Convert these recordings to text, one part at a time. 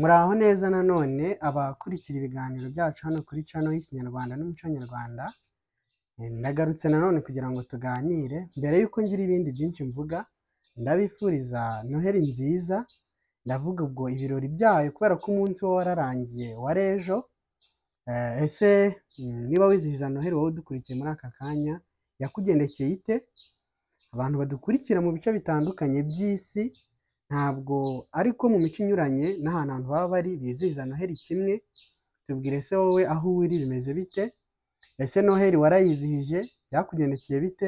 muraho neza nanone abakurikira ibiganiro byacu hano kuri cano y'ikinyarwanda n'umuco nyarwanda eh, ndagarutse nanone kugira ngo tuganire mbere y'uko ngira ibindi byinshi mvuga ndabifuriza noheli nziza ndavuga ubwo ibirori byayo kubera ko umunsi wo wararangiye ejo eh, ese mm, niba wizihiza noheli wowe udukurikiye muri aka kanya yakugendekeye ite abantu badukurikira mu bice bitandukanye by'isi ntabwo ariko mu mico inyuranye n'ahantu abantu baba bari bizihiza noheli kimwe tubwire se wowe aho uri bimeze bite ese noheli warayizihije byakugendekeye bite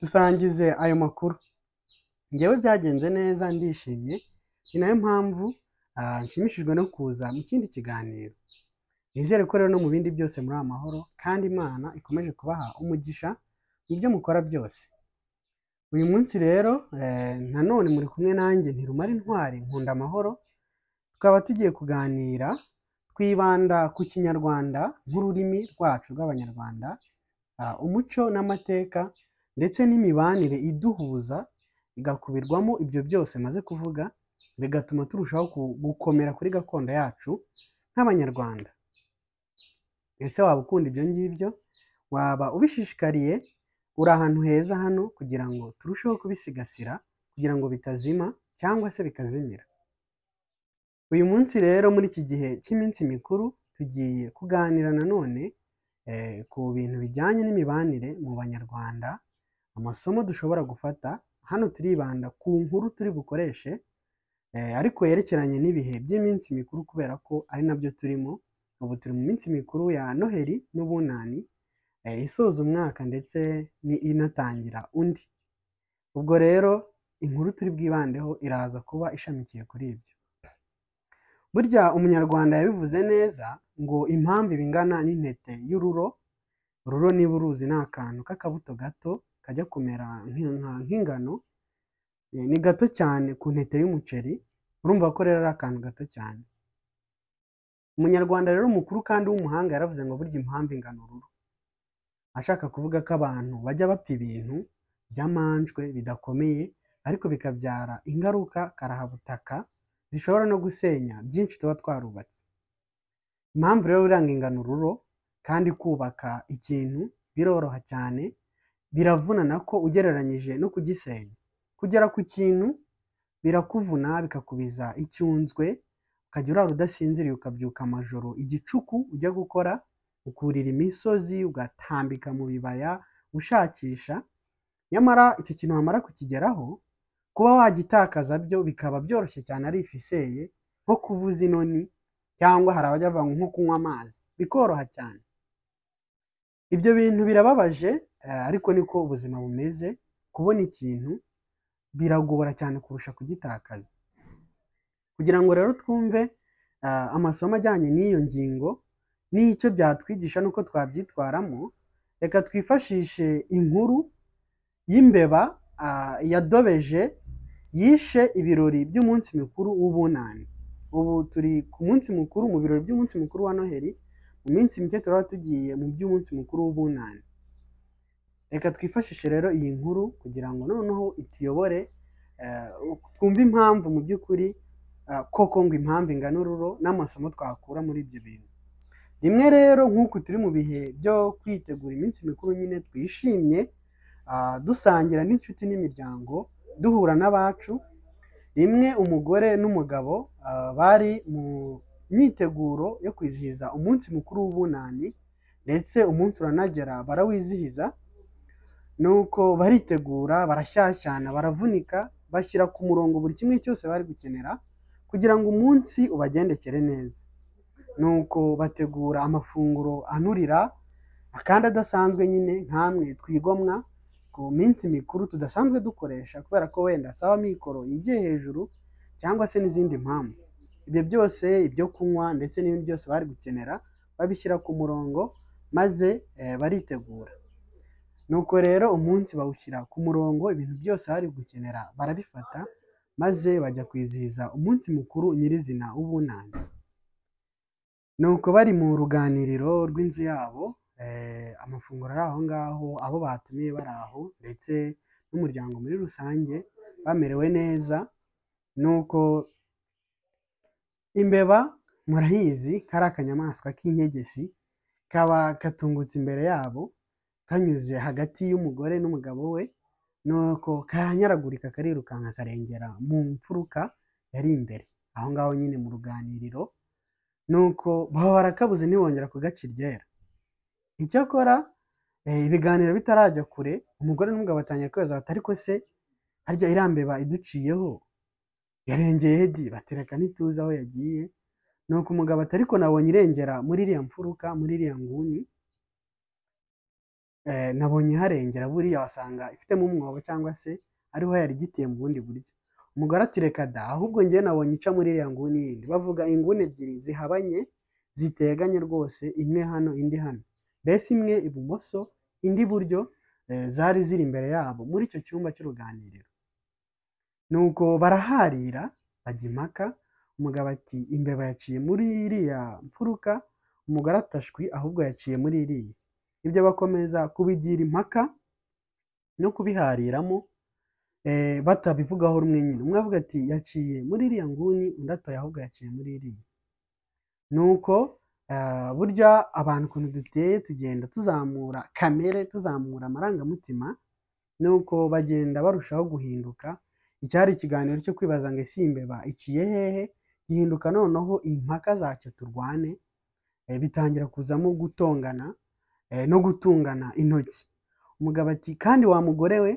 dusangize ayo makuru ngewe byagenze neza ndishimye ni nayo mpamvu ah, nshimishijwe no kuza mu kindi kiganiro nizere ko rero no mu bindi byose muri amahoro kandi imana ikomeje kubaha umugisha mu byo mukora byose uyu munsi rero eh, nanone muri kumwe nanjye ntirumara intwari nkunda amahoro tukaba tugiye kuganira twibanda ku kinyarwanda nk'ururimi rwacu rw'abanyarwanda umuco n'amateka ndetse n'imibanire iduhuza igakubirwamo ibyo byose maze kuvuga bigatuma turushaho gukomera kuri gakondo yacu nk'abanyarwanda ese waba ukunda ibyo ngibyo waba ubishishikariye uri ahantu heza hano kugira ngo turusheho kubisigasira kugira ngo bitazima cyangwa se bikazimira uyu munsi rero muri iki gihe cy'iminsi mikuru tugiye kuganira nanone eh, ku bintu bijyanye n'imibanire mu banyarwanda amasomo dushobora gufata hano turibanda ku nkuru turi bukoreshe eh, ariko yerekeranye n'ibihe by'iminsi mikuru kubera ko ari nabyo turimo ubu turi mu minsi mikuru ya noheli n'ubunani Eh, isoza umwaka ndetse inatangira undi ubwo rero inkuru turi bwibandeho iraza kuba ishamikiye kuri ibyo burya umunyarwanda yabivuze neza ngo impamvu ibingana n'intete y'ururo ururo niba uruzi ni akantu k'akabuto gato kajya kumera nk'ingano eh, ni gato cyane ku ntete y'umuceri urumva ko rero ari akantu gato cyane umunyarwanda rero umukuru kandi w'umuhanga yaravuze ngo burya impamvu ingana ururo ashaka kuvuga ko abantu bajya bapfa ibintu by'amanjwe bidakomeye ariko bikabyara ingaruka karahabutaka zishobora no gusenya byinshi tuba twarubatse impamvu rero iranga ingano ururo kandi kubaka ikintu biroroha cyane biravuna na ko ugereranyije no kugisenya kugera ku kintu birakuvuna bikakubiza icyunzwe ukajya urara udasinziriye ukabyuka amajoro igicuku ujya gukora ukurira imisozi ugatambika mu bibaya ushakisha nyamara icyo kintu wamara kukigeraho kuba wagitakaza byo bikaba byoroshye cyane ari ifiseye nko kuvuza inoni cyangwa hari abajya bavuga nko kunywa amazi bikoroha cyane ibyo bintu birababaje eh, ariko niko ubuzima bumeze kubona ikintu biragora cyane kurusha kugitakaza kugira ngo rero twumve eh, amasomo ajyanye n'iyo ngingo n'icyo byatwigisha n'uko twabyitwaramo reka twifashishe inkuru y'imbeba yadobeje yishe ibirori by'umunsi mukuru w'ubunani ubu turi ku munsi mukuru mu birori by'umunsi mukuru wa noheli mu minsi mike turaba tugiye mu by'umunsi mukuru w'ubunani reka twifashishe rero iyi nkuru kugira ngo noneho ituyobore e, twumve impamvu mu by'ukuri koko ngo impamvu ingana ururo n'amasomo twakura muri ibyo bintu rimwe rero nk'uko turi mu bihe byo kwitegura iminsi mikuru nyine twishimye ah, dusangira n'inshuti n'imiryango duhura n'abacu rimwe umugore n'umugabo ah, bari mu myiteguro yo kwizihiza umunsi mukuru w'ubunani ndetse umunsi uranagera barawizihiza nuko uko baritegura barashyashyana baravunika bashyira ku murongo buri kimwe cyose bari gukenera kugira ngo umunsi ubagendekere neza nuko bategura amafunguro anurira kandi adasanzwe nyine nk'amwe twigomwa ku minsi mikuru tudasanzwe dukoresha kubera ko wenda asaba amikoro yigiye hejuru cyangwa se n'izindi mpamvu ibyo byose ibyo kunywa ndetse n'ibindi byose bari gukenera babishyira ku murongo maze eh, baritegura nuko rero umunsi bawushyira ku murongo ibintu byose bari gukenera barabifata maze bajya kwizihiza umunsi mukuru nyirizina w'ubunani nuko bari mu ruganiriro rw'inzu yabo eh, amafunguro ari aho ngaho abo batumiye bari aho ndetse n'umuryango muri rusange bamerewe neza nuko imbeba murahizi kari akanyamaswa k'inkegesi kaba katungutse imbere yabo kanyuze hagati y'umugore n'umugabo we nuko karanyaragurika karirukanka karengera mu mfuruka yari imbere aho ngaho nyine mu ruganiriro nuko baba barakabuze ntibongera kugaciryera icyakora eh, ibiganiro bitarajya kure umugore n'umugabo batangira kwibaza bati ariko se harya irambeba iduciyeho yarengeye di batereka ntituzi aho yagiye nuko umugabo atari nabonye irengera muri iriya mfuruka muri iriya nguni eh, nabonye iharengera buriya wasanga ifitemo umwobo cyangwa se ariho yari igitiye mu bundi buryo mugore ati ahubwo njye nabonye ica muri iriya nguni yindi bavuga inguni ebyiri zihabanye ziteganye rwose imwe hano indi hano mbese imwe ibumoso indi iburyo eh, zari ziri imbere yabo muri icyo cyumba cy'uruganiriro nuko baraharira bajya impaka umugabo ati imbeba yaciye muri iriya mfuruka umugore atashwi ahubwo yaciye muri iriya ibyo bakomeza kubigira impaka no kubihariramo Eh, batabivugaho rumwe nyine umwe avuga ati yaciye muri iriya nguni undi atoya ahubwo yaciye muri iriya ni uko eh, burya abantu ukuntu duteye tugenda tuzamura kamere tuzamura amarangamutima ni uko bagenda barushaho guhinduka icyari ikiganiro cyo kwibaza ngo ese iyi iciye hehe gihinduka noneho impaka zacyo turwane eh, bitangira kuzamo gutongana no gutungana intoki umugabo ati kandi wa mugore we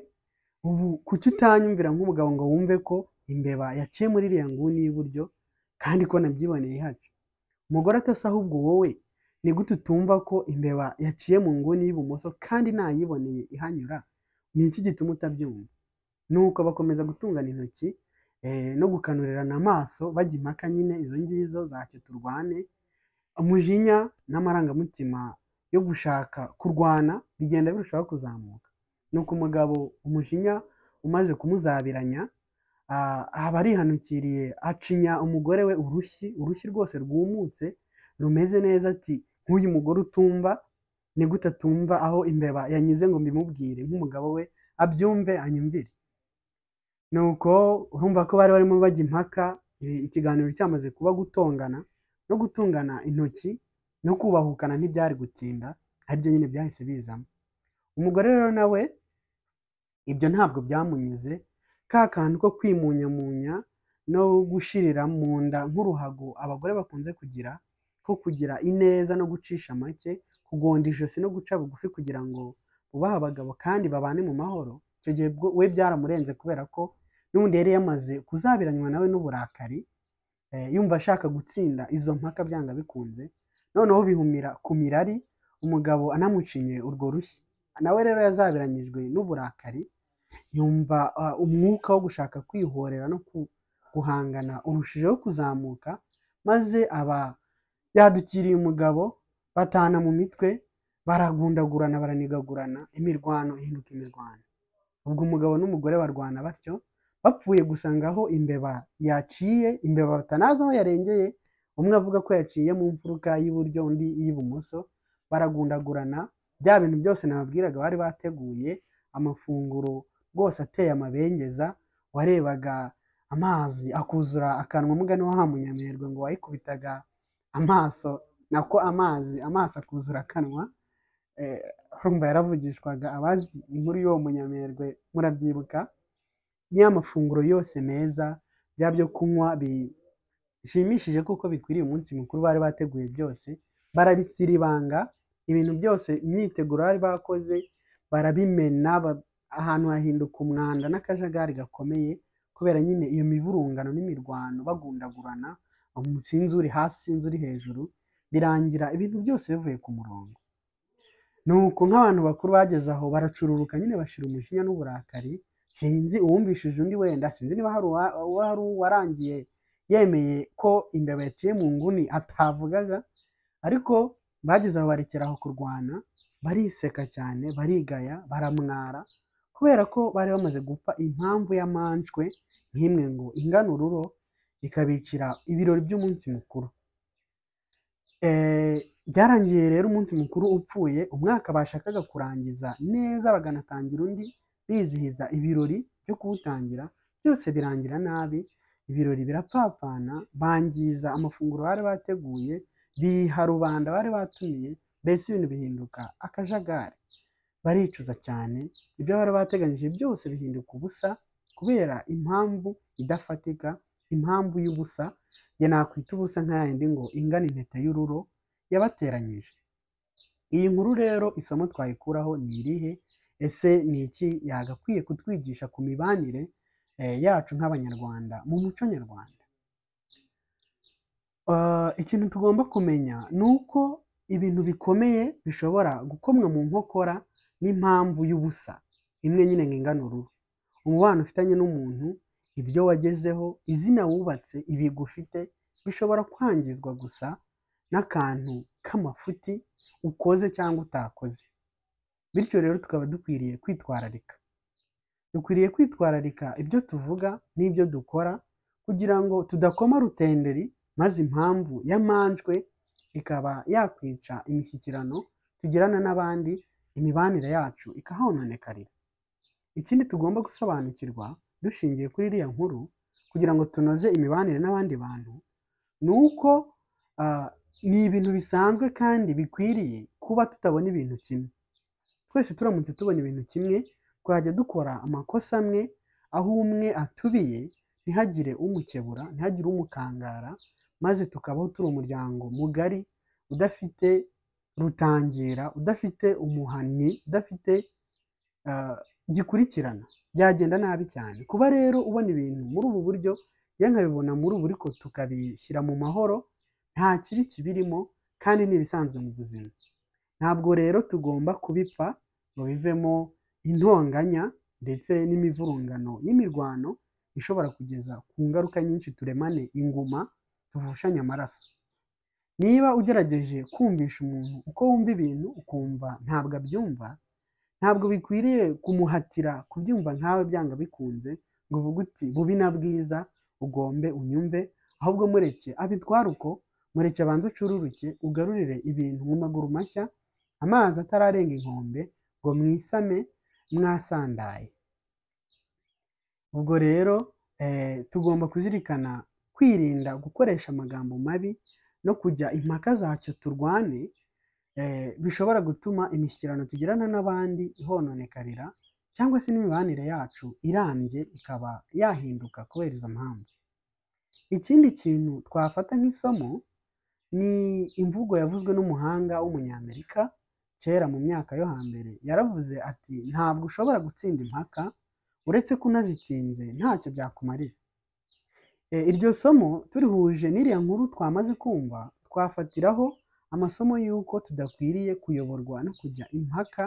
ubu kuki utanyumvira nk'umugabo ngo wumve ko imbeba yaciye muri iriya nguni y'iburyo kandi ko nabyiboneye hacu umugore atasa ahubwo wowe ni gute utumva ko imbeba yaciye mu nguni y'ibumoso kandi ntayiboneye ihanyura ni iki gituma utabyumva nuko bakomeza gutungana intoki eh, no gukanurirana amaso bajya impaka nyine izo ngizo zacyo turwane umujinya n'amarangamutima yo gushaka kurwana bigenda birushaho kuzamuka nuko umugabo umujinya umaze kumuzabiranya aba arihanukiriye acinya umugore we urushyi urushyi rwose rwumutse rumeze neza ati nk'uyu mugore utumva ni gute atumva aho imbeba yanyuze ngo mbimubwire nk'umugabo we abyumve anyumvire nuko urumva ko bari barimo bajya impaka ikiganiro cyamaze kuba gutongana no gutungana intoki no kubahukana ntibyari gutinda aribyo nyine byahise bizamo umugore rero nawe ibyo ntabwo byamunyuze ka kantu ko kwimunyamunya no gushirira mu nda nk'uruhago abagore bakunze kugira ko kugira ineza no gucisha make kugonda ijosi no guca bugufi kugira ngo bubahe abagabo kandi babane mu mahoro icyo gihe we byaramurenze kubera ko n'ubundi yari yamaze kuzabiranywa nawe n'uburakari eh, yumva ashaka gutsinda izo mpaka byanga bikunze noneho bihumira ku mirari umugabo anamucinye urwo rushyi nawe rero yazabiranyijwe n'uburakari yumva umwuka wo gushaka kwihorera no guhangana urushijeho kuzamuka maze aba yadukiriye umugabo batana mu mitwe baragundagurana baranigagurana imirwano ihinduka imirwano ubwo umugabo n'umugore barwana batyo bapfuye gusanga aho imbeba yaciye imbeba batanazi aho yarengeye umwe avuga ko yaciye mu mfuruka y'iburyo undi iy'ibumoso baragundagurana bya bintu byose nababwiraga bari bateguye amafunguro rwose ateye amabengeza warebaga amazi akuzura akanwa mugani wo hamunyamerwe ngo wayikubitaga amaso nako amazi amaso akuzura akanwa eh, rumba yaravugishwaga abazi inkuru y'uwo munyamerwe murabyibuka n'amafunguro yose meza bya byo kunywa bishimishije kuko bikwiriye umunsi mukuru bari bateguye byose barabisiribanga ibintu byose imyiteguro bari bakoze barabimena ahantu hahinduka umwanda n'akajagari gakomeye kubera nyine iyo mivurungano n'imirwano bagundagurana umusinzi uri hasi inzu uri hejuru birangira ibintu byose bivuye ku murongo Nuko nk'abantu bakuru bageze aho baracururuka nyine bashira umujinya n'uburakari sinzi uwumvishije undi wenda sinzi niba hari uwarangiye yemeye ko imbeba yaciye mu nguni atavugaga ariko bageze aho barekera aho kurwana bariseka cyane barigaya baramwara kubera ko bari bamaze gupfa impamvu y'amanshwe nk'imwe ngo ingana ururo ikabicira ibirori by'umunsi mukuru eh, byarangiye rero umunsi mukuru upfuye umwaka bashakaga kurangiza neza baganatangira undi bizihiza ibirori byo kuwutangira byose birangira nabi ibirori birapapana bangiza amafunguro bari bateguye biha rubanda bari batumiye mbese ibintu bihinduka akajagari baricuza cyane ibyo bari bateganyije byose bihinduka ubusa kubera impamvu idafatika impamvu y'ubusa yanakwita ubusa nka ngo ingana intete y'ururo yabateranyije iyi nkuru rero isomo twayikuraho ni irihe ese ni iki yagakwiye kutwigisha ku mibanire eh, yacu nk'abanyarwanda mu muco nyarwanda ikintu tugomba kumenya ni uko ibintu bikomeye bishobora gukomwa mu nkokora n'impamvu y'ubusa imwe nyine nk'ingano uruhu umubano ufitanye n'umuntu ibyo wagezeho izina wubatse ibigwi ufite bishobora kwangizwa gusa n'akantu k'amafuti ukoze cyangwa utakoze bityo rero tukaba dukwiriye kwitwararika dukwiriye kwitwararika ibyo tuvuga n'ibyo dukora kugira ngo tudakoma rutenderi maze impamvu y'amanjwe ikaba yakwica imishyikirano tugirana n'abandi imibanire yacu ikahononekara ikindi tugomba gusobanukirwa dushingiye kuri iriya nkuru kugira ngo tunoze imibanire n'abandi bantu ni uko ni ibintu bisanzwe kandi bikwiriye kuba tutabona ibintu kimwe twese turamutse tubona ibintu kimwe twajya dukora amakosa amwe aho umwe atubiye ntihagire umukebura ntihagire umukangara maze tukabaho turi umuryango mugari udafite rutangira udafite umuhannyi udafite eh, gikurikirana byagenda nabi cyane kuba rero ubona ibintu muri ubu buryo iyo nkabibona muri ubu ariko tukabishyira mu mahoro nta kibi kibirimo kandi ni ibisanzwe mu buzima ntabwo rero tugomba kubipfa ngo bivemo intonganya ndetse n'imivurungano y'imirwano ishobora kugeza ku ngaruka nyinshi turemane inguma tuvushanye amaraso niba ugerageje kumvisha umuntu uko wumva ibintu ukumva ntabwo abyumva ntabwo bikwiriye kumuhatira kubyumva nkawe byanga bikunze ngo uvuge uti bubi na bwiza ugombe unyumve ahubwo mureke abitwara uko mureke abanze ucururuke ugarurire ibintu mu maguru mashya amazi atararenga inkombe ngo mwisame mwasandaye ubwo rero eh, tugomba kuzirikana kwirinda gukoresha amagambo mabi no kujya impaka zacyo turwane eh, bishobora gutuma imishyikirano tugirana n'abandi ihononekarira cyangwa se n'imibanire yacu irambye ikaba yahinduka kubera izo mpamvu ikindi kintu twafata nk'isomo ni imvugo yavuzwe n'umuhanga w'umunyamerika kera mu myaka yo hambere yaravuze ati ntabwo ushobora gutsinda impaka uretse ko unazitsinze ntacyo byakumarira Eh, iryo somo turihuje n'iriya nkuru twamaze kumva twafatiraho amasomo y'uko tudakwiriye kuyoborwa no kujya impaka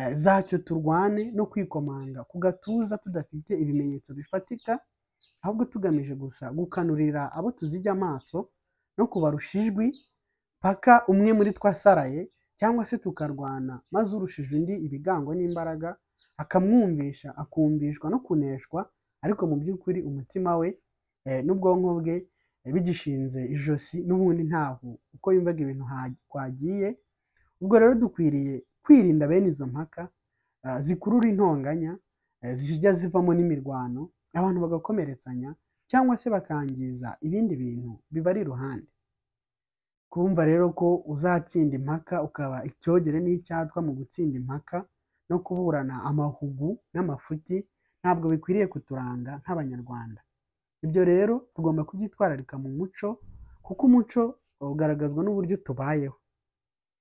eh, zacyo turwane no kwikomanga ku gatuza tudafite ibimenyetso bifatika ahubwo tugamije gusa gukanurira abo tuzijya amaso no kubarusha ijwi paka umwe muri twasaraye cyangwa se tukarwana maze urushije undi ibigango n'imbaraga akamwumvisha akumvishwa no kuneshwa ariko mu by'ukuri umutima we Eh, n'ubwonko bwe eh, bigishinze ijosi n'ubundi ntabwo uko yumvaga ibintu kwagiye ubwo rero dukwiriye kwirinda bene izo mpaka eh, zikurura intonganya zijya zivamo n'imirwano abantu bagakomeretsanya cyangwa se bakangiza ibindi bintu bibari iruhande kumva rero ko uzatsinda impaka ukaba icyogere n'icyatwa mu gutsinda impaka no kuburana amahugu n'amafuti ntabwo bikwiriye kuturanga nk'abanyarwanda Ibyo rero tugomba kubyitwararika mu muco kuko umuco uh, ugaragazwa n'uburyo tubayeho,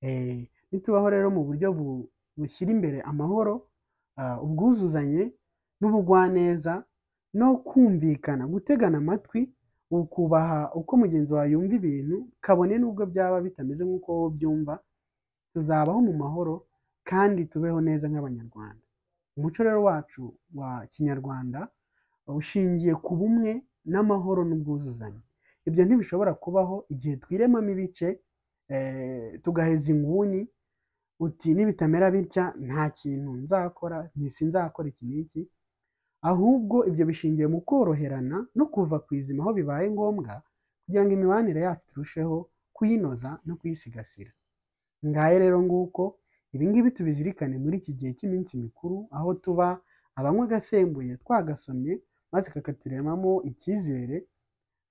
eh, nitubaho rero mu buryo bushyira imbere amahoro, uh, ubwuzuzanye n'ubugwaneza no kumvikana, gutegana amatwi, ukubaha uko mugenzi wawe yumva ibintu, kabone n'ubwo byaba bitameze nk'uko wowe ubyumva, tuzabaho mu mahoro kandi tubeho neza nk'Abanyarwanda. Umuco rero wacu wa kinyarwanda bushingiye ku bumwe n'amahoro n'ubwuzuzanye ibyo ntibishobora kubaho igihe twiremamo ibice eh, tugaheza inguni uti nibitamera bitya nta kintu nzakora nzakora iki n'iki ahubwo ibyo bishingiye mu koroherana no kuva ku izima aho bibaye ngombwa kugira ngo imibanire yacu turusheho kuyinoza no kuyisigasira ngahe rero nguko ibi tubizirikane muri iki gihe cy'iminsi mikuru aho tuba abanywa agasembuye twagasomye maze kakaturemamo icyizere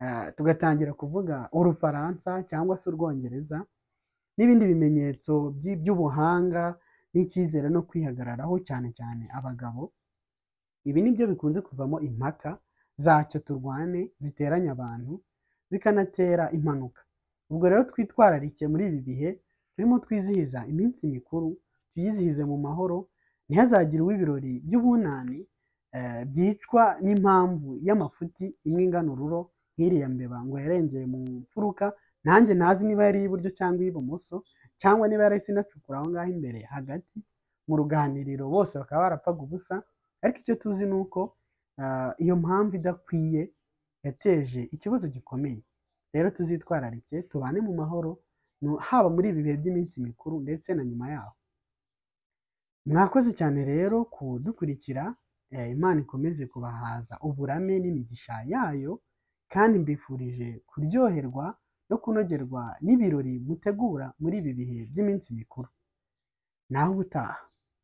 eh, tugatangira kuvuga urufaransa cyangwa se urwongereza n'ibindi bimenyetso by'ubuhanga n'icyizere no kwihagararaho cyane cyane abagabo ibi ni byo bikunze kuvamo impaka zacyo turwane ziteranya abantu zikanatera impanuka ubwo rero twitwararike muri ibi bihe turimo twizihiza iminsi mikuru tuyizihize mu mahoro ntihazagire uw'ibirori by'ubunani Eh, byicwa n'impamvu y'amafuti imwe ingana ururo nk'iriya mbeba ngo yarengeye mu mfuruka nanjye ntazi niba yari iburyo cyangwa iy'ibumoso cyangwa niba yari sinacukura aho ngaho imbere hagati mu ruganiriro bose bakaba barapfaga ubusa ariko icyo tuzi ni uko eh, iyo mpamvu idakwiye yateje ikibazo gikomeye rero tuzitwararike tubane mu mahoro haba muri ibi bihe by'iminsi mikuru ndetse na nyuma yaho mwakoze cyane rero kudukurikira Eh, Imana ikomeze kubahaza uburame n'imigisha yayo kandi mbifurije kuryoherwa no kunogerwa n'ibirori mutegura muri ibi bihe by'iminsi mikuru naho ubutaha